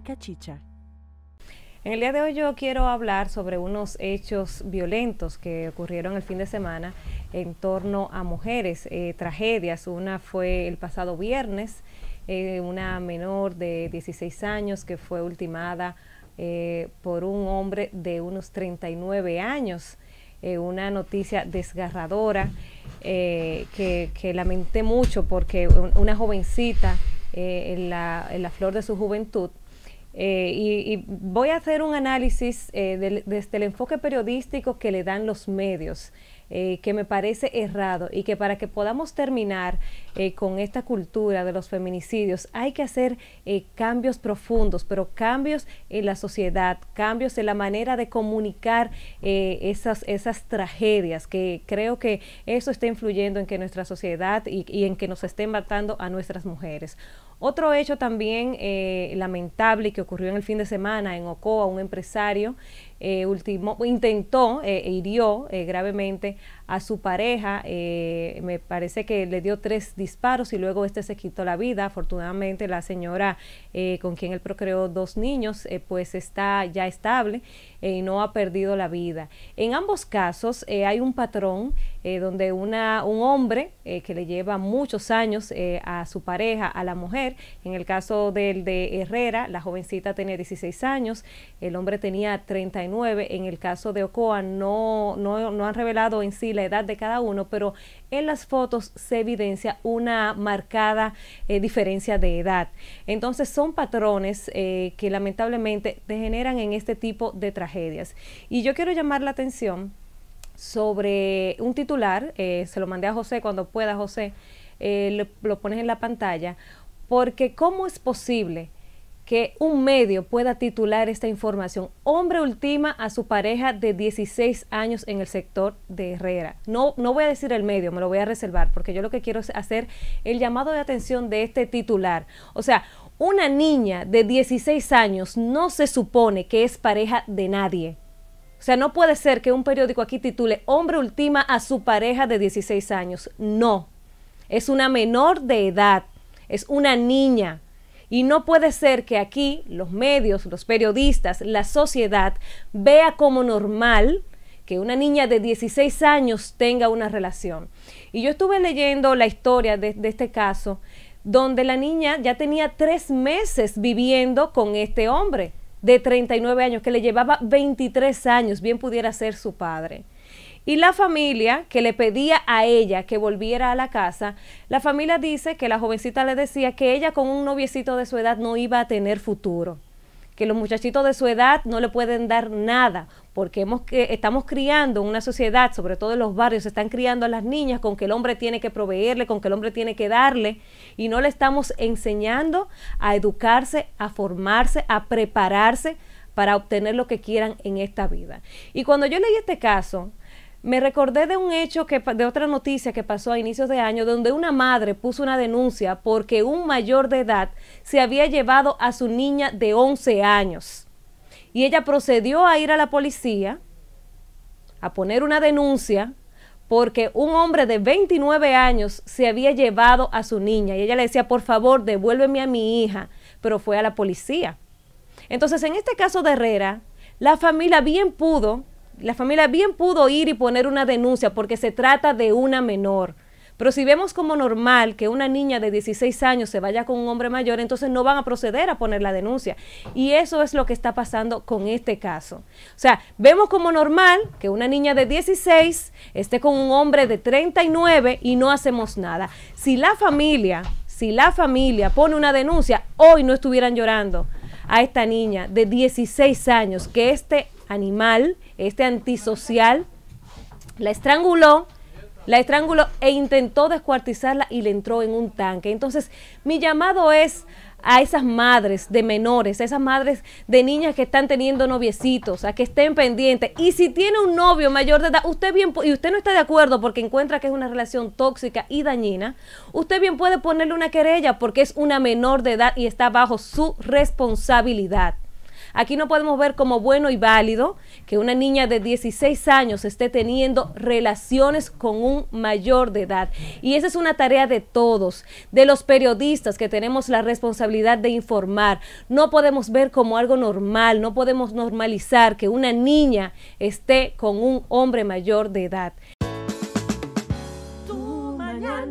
Cachicha. En el día de hoy yo quiero hablar sobre unos hechos violentos que ocurrieron el fin de semana en torno a mujeres, eh, tragedias. Una fue el pasado viernes, eh, una menor de 16 años que fue ultimada eh, por un hombre de unos 39 años. una noticia desgarradora que, lamenté mucho porque una jovencita en la flor de su juventud eh, y, voy a hacer un análisis eh, desde el enfoque periodístico que le dan los medios eh, que me parece errado y que para que podamos terminar eh, con esta cultura de los feminicidios hay que hacer eh, cambios profundos, pero cambios en la sociedad, cambios en la manera de comunicar esas, esas tragedias, que creo que eso está influyendo en que nuestra sociedad y, y en que nos estén matando a nuestras mujeres. Otro hecho también lamentable que ocurrió en el fin de semana en Ocoa, un empresario eh, intentó, eh, e hirió eh, gravemente a su pareja, eh, me parece que le dio tres disparos y luego este se quitó la vida. Afortunadamente la señora con quien él procreó dos niños, pues está ya estable y no ha perdido la vida. En ambos casos hay un patrón eh, donde una, un hombre eh, que le lleva muchos años eh, a su pareja, a la mujer, en el caso del de Herrera, la jovencita tenía 16 años, el hombre tenía 39, en el caso de Ocoa no, no, no han revelado en sí la edad de cada uno, pero en las fotos se evidencia una marcada diferencia de edad. Entonces son patrones que lamentablemente degeneran en este tipo de tragedias. Y yo quiero llamar la atención sobre un titular, eh, se lo mandé a José cuando pueda, José, eh, lo, lo pones en la pantalla, porque ¿cómo es posible? que un medio pueda titular esta información. Hombre ultima a su pareja de 16 años en el sector de Herrera. No, no voy a decir el medio, me lo voy a reservar, porque yo lo que quiero es hacer el llamado de atención de este titular. O sea, una niña de 16 años no se supone que es pareja de nadie. O sea, no puede ser que un periódico aquí titule Hombre ultima a su pareja de 16 años. No, es una menor de edad, es una niña. Y no puede ser que aquí los medios, los periodistas, la sociedad vea como normal que una niña de 16 años tenga una relación. Y yo estuve leyendo la historia de, de este caso, donde la niña ya tenía tres meses viviendo con este hombre de 39 años que le llevaba 23 años, bien pudiera ser su padre. Y la familia que le pedía a ella que volviera a la casa, la familia dice que la jovencita le decía que ella con un noviecito de su edad no iba a tener futuro que los muchachitos de su edad no le pueden dar nada, porque hemos, que estamos criando una sociedad, sobre todo en los barrios, están criando a las niñas con que el hombre tiene que proveerle, con que el hombre tiene que darle, y no le estamos enseñando a educarse, a formarse, a prepararse para obtener lo que quieran en esta vida. Y cuando yo leí este caso, me recordé de un hecho que de otra noticia que pasó a inicios de año donde una madre puso una denuncia porque un mayor de edad se había llevado a su niña de 11 años. Y ella procedió a ir a la policía a poner una denuncia porque un hombre de 29 años se había llevado a su niña y ella le decía, "Por favor, devuélveme a mi hija", pero fue a la policía. Entonces, en este caso de Herrera, la familia bien pudo la familia bien pudo ir y poner una denuncia porque se trata de una menor. Pero si vemos como normal que una niña de 16 años se vaya con un hombre mayor, entonces no van a proceder a poner la denuncia. Y eso es lo que está pasando con este caso. O sea, vemos como normal que una niña de 16 esté con un hombre de 39 y no hacemos nada. Si la familia, si la familia pone una denuncia, hoy no estuvieran llorando a esta niña de 16 años que este animal este antisocial, la estranguló, la estranguló e intentó descuartizarla y le entró en un tanque. Entonces, mi llamado es a esas madres de menores, a esas madres de niñas que están teniendo noviecitos, a que estén pendientes. Y si tiene un novio mayor de edad, usted bien y usted no está de acuerdo porque encuentra que es una relación tóxica y dañina, usted bien puede ponerle una querella porque es una menor de edad y está bajo su responsabilidad. Aquí no podemos ver como bueno y válido que una niña de 16 años esté teniendo relaciones con un mayor de edad. Y esa es una tarea de todos, de los periodistas que tenemos la responsabilidad de informar. No podemos ver como algo normal, no podemos normalizar que una niña esté con un hombre mayor de edad. mañana.